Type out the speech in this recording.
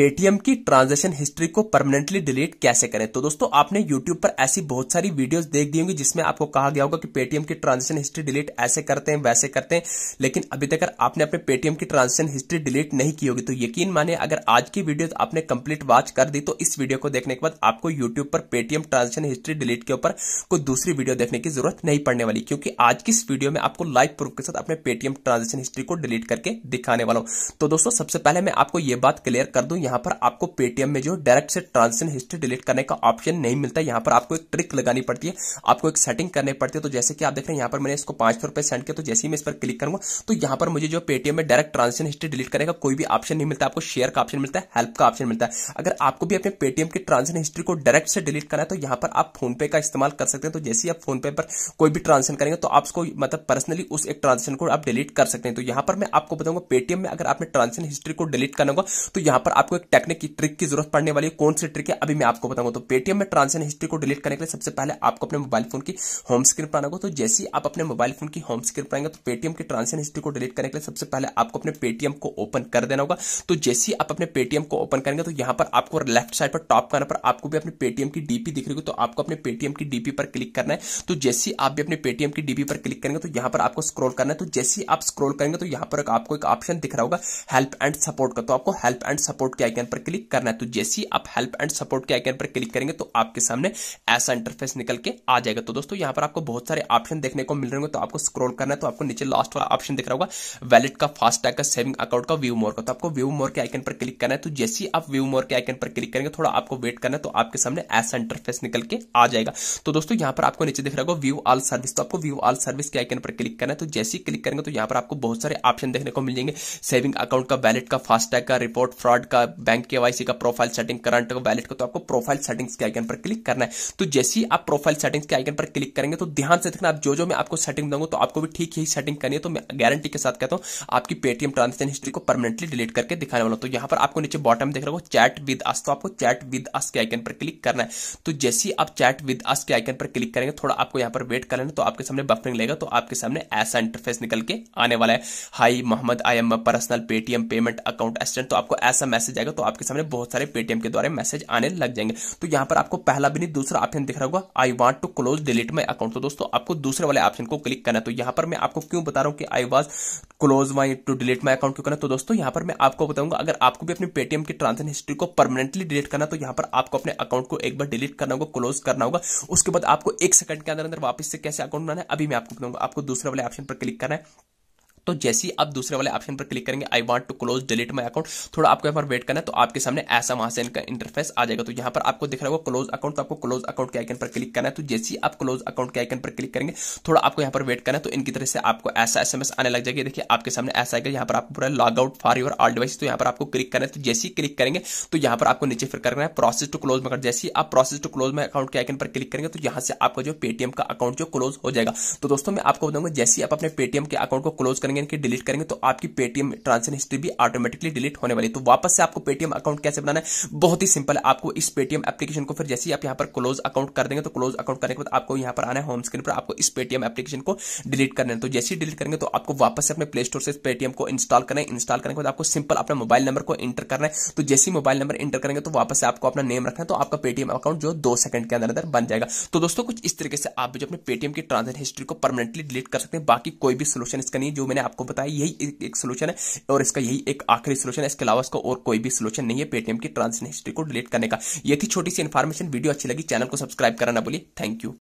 Paytm की transaction history को permanently delete कैसे करें तो दोस्तों आपने यूट्यूब पर ऐसी बहुत सारी वीडियोस देख दी होंगी जिसमें आपको कहा गया होगा कि पेटीएम की ट्रांजेक्शन हिस्ट्री डिलीट ऐसे करते हैं वैसे करते हैं लेकिन अभी तक आपने अपने पेटीएम की ट्रांजेक्शन हिस्ट्री डिलीट नहीं की होगी तो यकीन माने अगर आज की वीडियो आपने कंप्लीट वॉच कर दी तो इस वीडियो को देखने के बाद आपको यूट्यूब पर पेटीएम ट्रांजेक्शन हिस्ट्री डिलीट के ऊपर कोई दूसरी वीडियो देखने की जरूरत नहीं पड़ने वाली क्योंकि आज की इस वीडियो में आपको लाइव प्रूफ के साथ अपने पेटीएम ट्रांजेक्शन हिस्ट्री को डिलीट करके दिखाने वाला हूं तो दोस्तों सबसे पहले मैं आपको यह बात क्लियर कर दूं यहाँ पर आपको पेटीएम में जो डायरेक्ट से ट्रांजेक्शन हिस्ट्री डिलीट करने का ऑप्शन नहीं मिलता यहाँ पर आपको एक ट्रिक लगानी पड़ती है आपको एक सेटिंग करनी पड़ती है तो जैसे कि आप देख रहे हैं यहाँ पर मैंने इसको पांच सौ रुपए सेंड किया तो जैसे ही मैं इस पर क्लिक करूंगा तो यहाँ पर मुझे जो पेटीएम में डायरेक्ट ट्रांजेक्शन हिस्ट्री डिलीट करने का कोई भी ऑप्शन नहीं मिलता आपको शेयर का ऑप्शन मिलता है हेल्प का ऑप्शन मिलता है अगर आपको भी अपने पेटीएम की ट्रांजेक्शन हिस्ट्री को डायरेक्ट से डिलीट करना है तो यहाँ पर आप पे का इस्तेमाल कर सकते हैं तो जैसे ही आप फोन पे पर कोई भी ट्रांजेक्शन करेंगे तो आप उसको मतलब पर्सनली उस एक ट्रांजेक्शन को आप डिलीट कर सकते हैं तो यहाँ पर मैं आपको बताऊंगा पेटीएम में अगर आपने ट्रांजेक्शन हिस्ट्री को डिलीट करना होगा तो यहाँ पर आप आपको एक टेक्निक की ट्रिक की जरूरत पड़ने वाली है कौन सी ट्रिक है अभी मैं आपको बताऊंगा तो पेटीएम में ट्रांजेक्शन हिस्ट्री को डिलीट करने के लिए सबसे पहले आपको अपने मोबाइल फोन की होम स्क्रीन पर आना होगा तो जैसे ही आप अपने मोबाइल फोन की होम स्क्रीन पर आएंगे तो पेटीएम की ट्रांजेक्शन हिस्ट्री को डिलीट करने के लिए सबसे पहले आपको अपने पेटीएम को ओपन कर देना होगा तो जैसे ही आप अपने पेटीएम को ओपन करेंगे तो यहां पर आपको लेफ्ट साइड पर टॉप करना पर आपको भी अपने पेटीएम की डीपी दिख रही होगी तो आपको अपने पेटीएम की डीपी पर क्लिक करना है तो जैसे ही आप भी अपने पेटीएम की डीपी पर क्लिक करेंगे तो यहां पर आपको स्क्रोल करना है तो जैसे ही आप स्क्रोल करेंगे तो यहां पर आपको एक ऑप्शन दिख रहा होगा हेल्प एंड सपोर्ट का तो आपको हेल्प एंड सपोर्ट के आइकन पर क्लिक करना है तो जैसे ही आप हेल्प एंड सपोर्ट के आइकन पर क्लिक करेंगे तो आपके सामने ऐसा इंटरफेस निकल के आ जाएगा तो दोस्तों यहां पर आपको बहुत सारे ऑप्शन देखने को मिल रहे होंगे तो आपको स्क्रॉल करना है तो आपको नीचे लास्ट वाला ऑप्शन दिख रहा होगा वैलेट का फास्टैग का सेविंग अकाउंट का व्यू मोर का तो आपको व्यू मोर के आइकन पर क्लिक करना है तो जैसे ही आप व्यू मोर के आइकन पर क्लिक करेंगे थोड़ा आपको वेट करना है तो आपके सामने ऐसा इंटरफेस निकल के आ जाएगा तो दोस्तों यहां पर आपको नीचे दिख रहा होगा व्यू ऑल सर्विस तो आपको व्यू ऑल सर्विस के आइकन पर क्लिक करना है तो जैसे ही क्लिक करेंगे तो यहां पर आपको बहुत सारे ऑप्शन देखने को मिल जाएंगे सेविंग अकाउंट का वैलेट का फास्टैग का रिपोर्ट फ्रॉड का बैंक के वाई का प्रोफाइल सेटिंग करंट वैलेट का तो आपको प्रोफाइल सेटिंग्स के आइकन पर क्लिक करना है तो जैसे ही आप प्रोफाइल सेटिंग्स के आइकन पर क्लिक करेंगे तो ध्यान से देखना आप जो जो मैं आपको सेटिंग दूंगा तो आपको भी ठीक यही सेटिंग करनी है तो मैं गारंटी के साथ कहता हूँ आपकी पेटीएम ट्रांजेक्शन हिस्ट्री को परमानेंटली डिलीट करके दिखाने वाला हूँ तो यहाँ पर आपको नीचे बॉटम देख रहा हो चैट विद अस तो आपको चैट विद अस के आइकन पर क्लिक करना है तो जैसे ही आप चैट विद अस के आइकन पर क्लिक करेंगे थोड़ा आपको यहाँ पर वेट कर लेना तो आपके सामने बफरिंग लेगा तो आपके सामने ऐसा इंटरफेस निकल के आने वाला है hi Mohammad I am personal Paytm payment account assistant तो आपको ऐसा मैसेज जाएगा तो आपके सामने बहुत सारे पेटीएम के द्वारा मैसेज आने लग जाएंगे तो यहाँ पर आपको पहला भी नहीं दूसरा ऑप्शन दिख रहा होगा I want to close delete my account तो दोस्तों आपको दूसरे वाले ऑप्शन को क्लिक करना तो यहाँ पर मैं आपको क्यों बता रहा हूँ कि I was close my to delete my account क्यों करना तो दोस्तों यहाँ पर मैं आपको बताऊंगा अगर आपको भी अपने पेटीएम की ट्रांजेक्शन हिस्ट्री को परमानेंटली डिलीट करना तो यहाँ पर आपको अपने अकाउंट को एक बार डिलीट करना होगा क्लोज करना होगा उसके बाद आपको एक सेकंड के अंदर अंदर वापस से कैसे अकाउंट बनाना है अभी मैं आपको बताऊंगा आपको दूसरे वाले ऑप्शन पर क्लिक करना है तो जैसे ही आप दूसरे वाले ऑप्शन पर क्लिक करेंगे I want to close delete my account थोड़ा आपको यहाँ पर वेट करना है तो आपके सामने ऐसा वहां से इनका इंटरफेस आ जाएगा तो यहाँ पर आपको दिख रहा होगा क्लोज अकाउंट तो आपको क्लोज अकाउंट के आइकन पर क्लिक करना है तो जैसे ही आप क्लोज अकाउंट के आइकन पर क्लिक करेंगे थोड़ा आपको यहाँ पर वेट करना है तो इनकी तरह से आपको ऐसा एसएमएस आने लग जाएगी देखिए आपके सामने ऐसा आएगा यहाँ पर आपको पूरा log out for your all device तो यहाँ पर आपको क्लिक करना है तो जैसे ही क्लिक करेंगे तो यहाँ पर आपको नीचे फिर करना है प्रोसेस टू क्लोज मगर जैसे ही आप process to close my account के आइकन पर क्लिक करेंगे तो यहाँ से आपका जो पेटीएम का अकाउंट जो क्लोज हो जाएगा तो दोस्तों मैं आपको बताऊंगा जैसे ही आप अपने पेटीएम के अकाउंट को क्लोज करेंगे लॉग के डिलीट करेंगे तो आपकी पेटीएम ट्रांसफर हिस्ट्री भी ऑटोमेटिकली डिलीट होने वाली तो वापस से आपको पेटीएम अकाउंट कैसे बनाना है बहुत ही सिंपल है आपको इस पेटीएम एप्लीकेशन को फिर जैसे ही आप यहाँ पर क्लोज अकाउंट कर देंगे तो क्लोज अकाउंट करने के बाद आपको यहाँ पर आना है होम स्क्रीन पर आपको इस पेटीएम एप्लीकेशन को डिलीट करना है तो जैसे ही डिलीट करेंगे तो आपको वापस से अपने प्ले स्टोर से पेटीएम को इंस्टॉल करना है इंस्टॉल करने के बाद आपको सिंपल अपने मोबाइल नंबर को एंटर करना है तो जैसे ही मोबाइल नंबर एंटर करेंगे तो वापस से आपको अपना नेम रखना है तो आपका पेटीएम अकाउंट जो दो सेकंड के अंदर अंदर बन जाएगा तो दोस्तों कुछ इस तरीके से आप जो अपने पेटीएम की ट्रांजेक्शन हिस्ट्री को परमानेंटली डिलीट कर सकते हैं बाकी कोई भी सोल्यूशन इसका नहीं जो मैंने मैंने आपको बताया यही एक, सोल्यूशन है और इसका यही एक आखिरी सोल्यूशन है इसके अलावा इसका और कोई भी सोल्यूशन नहीं है पेटीएम की ट्रांजेक्शन हिस्ट्री को डिलीट करने का यह थी छोटी सी इन्फॉर्मेशन वीडियो अच्छी लगी चैनल को सब्सक्राइब करना ना थैंक यू